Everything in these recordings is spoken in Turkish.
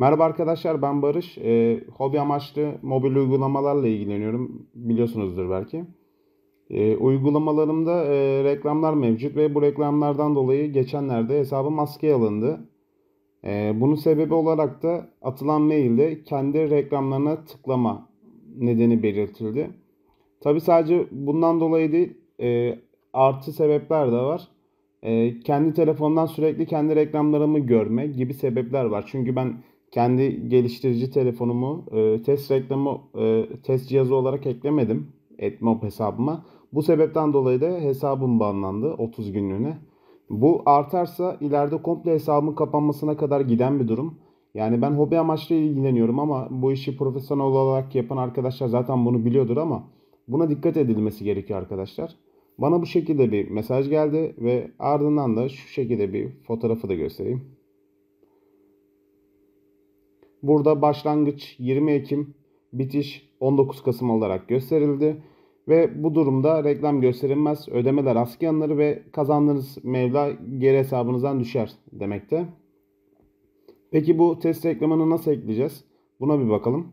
Merhaba arkadaşlar ben Barış. E, hobi amaçlı mobil uygulamalarla ilgileniyorum. Biliyorsunuzdur belki. E, uygulamalarımda e, reklamlar mevcut ve bu reklamlardan dolayı geçenlerde hesabım askıya alındı. E, bunun sebebi olarak da atılan mailde kendi reklamlarına tıklama nedeni belirtildi. Tabi sadece bundan dolayı değil e, artı sebepler de var e, kendi telefondan sürekli kendi reklamlarımı görme gibi sebepler var. Çünkü ben kendi geliştirici telefonumu e, test reklamı e, test cihazı olarak eklemedim Etmop hesabıma. Bu sebepten dolayı da hesabım banlandı 30 günlüğüne. Bu artarsa ileride komple hesabın kapanmasına kadar giden bir durum. Yani ben hobi amaçlı ilgileniyorum ama bu işi profesyonel olarak yapan arkadaşlar zaten bunu biliyordur ama buna dikkat edilmesi gerekiyor arkadaşlar. Bana bu şekilde bir mesaj geldi ve ardından da şu şekilde bir fotoğrafı da göstereyim. Burada başlangıç 20 Ekim, bitiş 19 Kasım olarak gösterildi. Ve bu durumda reklam gösterilmez, ödemeler askı yanları ve kazandığınız mevla geri hesabınızdan düşer demekte. Peki bu test reklamını nasıl ekleyeceğiz? Buna bir bakalım.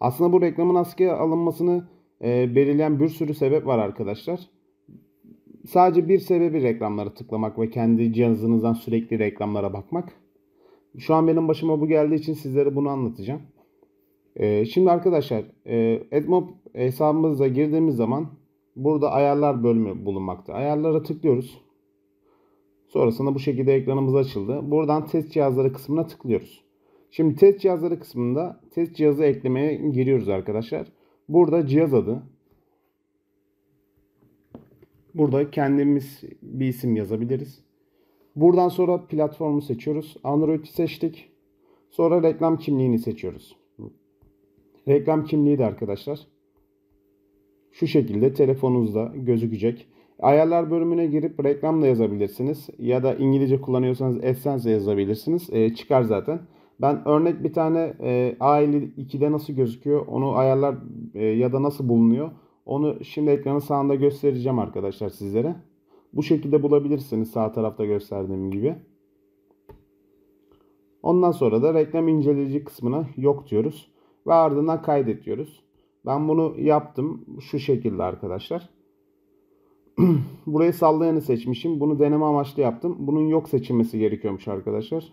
Aslında bu reklamın askıya alınmasını e, belirleyen bir sürü sebep var arkadaşlar. Sadece bir sebebi reklamlara tıklamak ve kendi cihazınızdan sürekli reklamlara bakmak. Şu an benim başıma bu geldiği için sizlere bunu anlatacağım. E, şimdi arkadaşlar e, AdMob hesabımıza girdiğimiz zaman burada ayarlar bölümü bulunmakta. Ayarlara tıklıyoruz. Sonrasında bu şekilde ekranımız açıldı. Buradan test cihazları kısmına tıklıyoruz. Şimdi test cihazları kısmında test cihazı eklemeye giriyoruz arkadaşlar. Burada cihaz adı. Burada kendimiz bir isim yazabiliriz. Buradan sonra platformu seçiyoruz. Android'i seçtik. Sonra reklam kimliğini seçiyoruz. Reklam kimliği de arkadaşlar şu şekilde telefonunuzda gözükecek. Ayarlar bölümüne girip reklam da yazabilirsiniz. Ya da İngilizce kullanıyorsanız AdSense yazabilirsiniz. E, çıkar zaten. Ben örnek bir tane e, A52'de nasıl gözüküyor onu ayarlar e, ya da nasıl bulunuyor onu şimdi ekranın sağında göstereceğim arkadaşlar sizlere. Bu şekilde bulabilirsiniz sağ tarafta gösterdiğim gibi. Ondan sonra da reklam inceleyici kısmına yok diyoruz. Ve ardından kaydet diyoruz. Ben bunu yaptım şu şekilde arkadaşlar. Burayı sallayanı seçmişim. Bunu deneme amaçlı yaptım. Bunun yok seçilmesi gerekiyormuş arkadaşlar.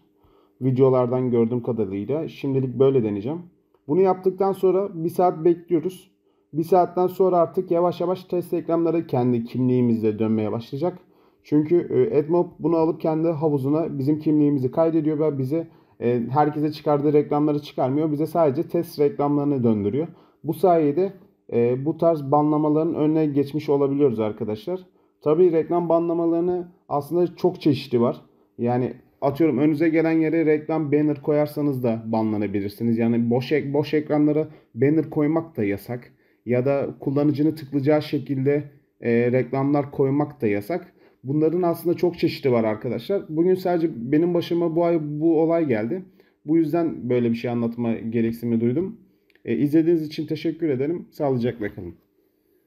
Videolardan gördüğüm kadarıyla. Şimdilik böyle deneyeceğim. Bunu yaptıktan sonra bir saat bekliyoruz. Bir saatten sonra artık yavaş yavaş test reklamları kendi kimliğimizle dönmeye başlayacak. Çünkü e, Edmob bunu alıp kendi havuzuna bizim kimliğimizi kaydediyor ve bize e, herkese çıkardığı reklamları çıkarmıyor. Bize sadece test reklamlarını döndürüyor. Bu sayede e, bu tarz banlamaların önüne geçmiş olabiliyoruz arkadaşlar. Tabi reklam banlamalarını aslında çok çeşitli var. Yani atıyorum önünüze gelen yere reklam banner koyarsanız da banlanabilirsiniz. Yani boş boş ekranlara banner koymak da yasak ya da kullanıcının tıklayacağı şekilde e, reklamlar koymak da yasak. Bunların aslında çok çeşidi var arkadaşlar. Bugün sadece benim başıma bu ay bu olay geldi. Bu yüzden böyle bir şey anlatma gereksinimi duydum. E, izlediğiniz için teşekkür ederim. Sağlıcakla kalın.